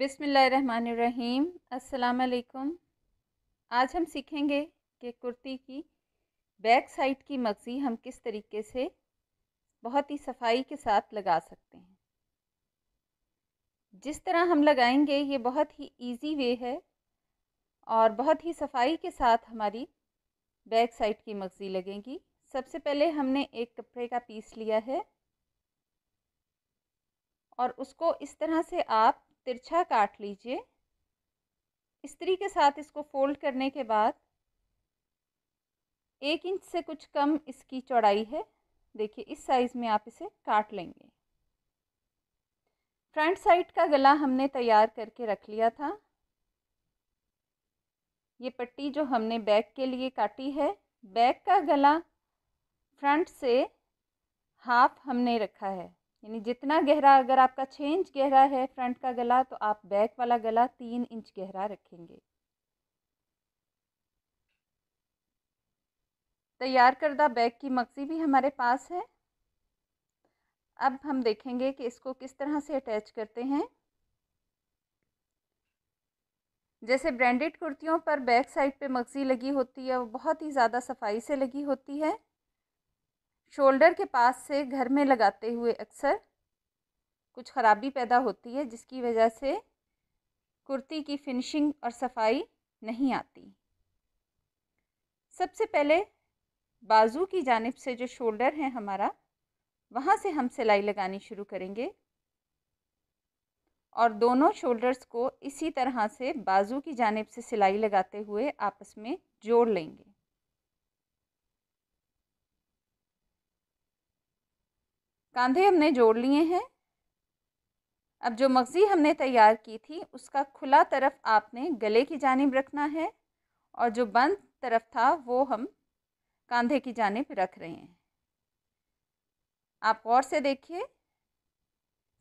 बिसमीम् अल्लाम आज हम सीखेंगे कि कुर्ती की बैक साइड की मगज़ी हम किस तरीके से बहुत ही सफाई के साथ लगा सकते हैं जिस तरह हम लगाएंगे ये बहुत ही इजी वे है और बहुत ही सफाई के साथ हमारी बैक साइड की मगज़ी लगेंगी सबसे पहले हमने एक कपड़े का पीस लिया है और उसको इस तरह से आप तिरछा काट लीजिए इस्त्री के साथ इसको फोल्ड करने के बाद एक इंच से कुछ कम इसकी चौड़ाई है देखिए इस साइज़ में आप इसे काट लेंगे फ्रंट साइड का गला हमने तैयार करके रख लिया था ये पट्टी जो हमने बैक के लिए काटी है बैक का गला फ्रंट से हाफ हमने रखा है यानी जितना गहरा अगर आपका छः इंच गहरा है फ्रंट का गला तो आप बैक वाला गला तीन इंच गहरा रखेंगे तैयार करदा बैग की मक्सी भी हमारे पास है अब हम देखेंगे कि इसको किस तरह से अटैच करते हैं जैसे ब्रांडेड कुर्तियों पर बैक साइड पे मगज़ी लगी होती है वो बहुत ही ज़्यादा सफाई से लगी होती है शोल्डर के पास से घर में लगाते हुए अक्सर कुछ ख़राबी पैदा होती है जिसकी वजह से कुर्ती की फिनिशिंग और सफाई नहीं आती सबसे पहले बाजू की जानब से जो शोल्डर है हमारा वहाँ से हम सिलाई लगानी शुरू करेंगे और दोनों शोल्डर्स को इसी तरह से बाजू की जानब से सिलाई लगाते हुए आपस में जोड़ लेंगे कंधे हमने जोड़ लिए हैं अब जो मगज़ी हमने तैयार की थी उसका खुला तरफ आपने गले की जानब रखना है और जो बंद तरफ था वो हम कंधे की जानब रख रहे हैं आप और से देखिए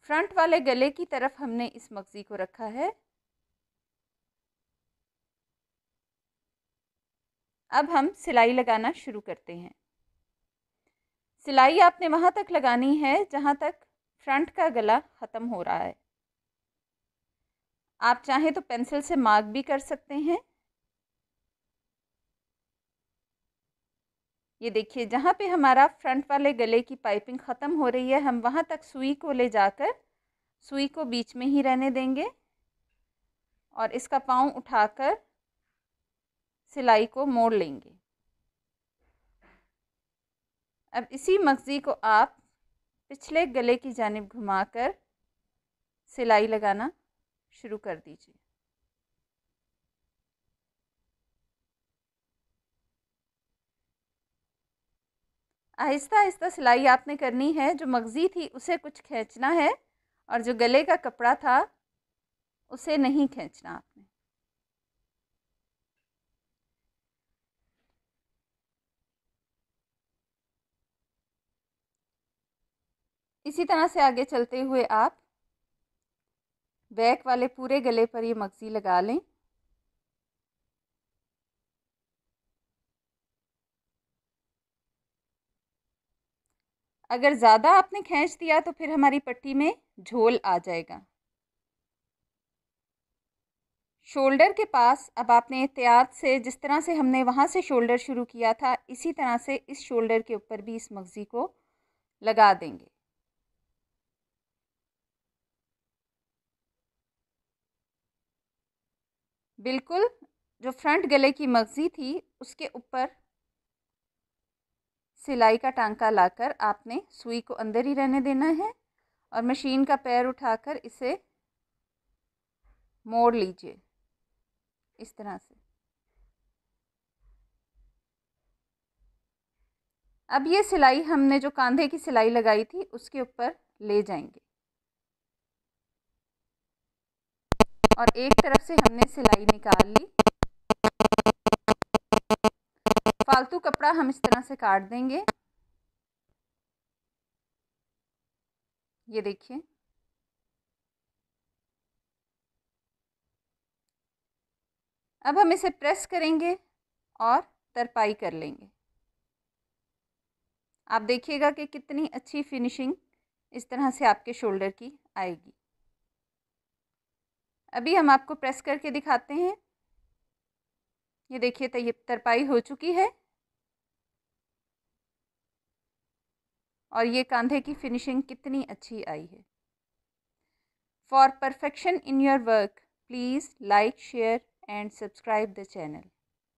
फ्रंट वाले गले की तरफ हमने इस मगज़ी को रखा है अब हम सिलाई लगाना शुरू करते हैं सिलाई आपने वहाँ तक लगानी है जहाँ तक फ्रंट का गला ख़त्म हो रहा है आप चाहें तो पेंसिल से मार्क भी कर सकते हैं ये देखिए जहाँ पे हमारा फ्रंट वाले गले की पाइपिंग ख़त्म हो रही है हम वहाँ तक सुई को ले जाकर सुई को बीच में ही रहने देंगे और इसका पाँव उठाकर सिलाई को मोड़ लेंगे अब इसी मगज़ी को आप पिछले गले की जानब घुमाकर सिलाई लगाना शुरू कर दीजिए आहिस्ता आहिस्ता सिलाई आपने करनी है जो मगज़ी थी उसे कुछ खींचना है और जो गले का कपड़ा था उसे नहीं खींचना आपने इसी तरह से आगे चलते हुए आप बैक वाले पूरे गले पर ये मगज़ी लगा लें अगर ज़्यादा आपने खींच दिया तो फिर हमारी पट्टी में झोल आ जाएगा शोल्डर के पास अब आपने एहतियात से जिस तरह से हमने वहाँ से शोल्डर शुरू किया था इसी तरह से इस शोल्डर के ऊपर भी इस मगज़ी को लगा देंगे बिल्कुल जो फ्रंट गले की मगजी थी उसके ऊपर सिलाई का टांका लाकर आपने सुई को अंदर ही रहने देना है और मशीन का पैर उठाकर इसे मोड़ लीजिए इस तरह से अब ये सिलाई हमने जो कांधे की सिलाई लगाई थी उसके ऊपर ले जाएंगे और एक तरफ से हमने सिलाई निकाल ली फालतू कपड़ा हम इस तरह से काट देंगे ये देखिए अब हम इसे प्रेस करेंगे और तरपाई कर लेंगे आप देखिएगा कि कितनी अच्छी फिनिशिंग इस तरह से आपके शोल्डर की आएगी अभी हम आपको प्रेस करके दिखाते हैं ये देखिए तरपाई हो चुकी है और ये कंधे की फिनिशिंग कितनी अच्छी आई है for perfection in your work please like share and subscribe the channel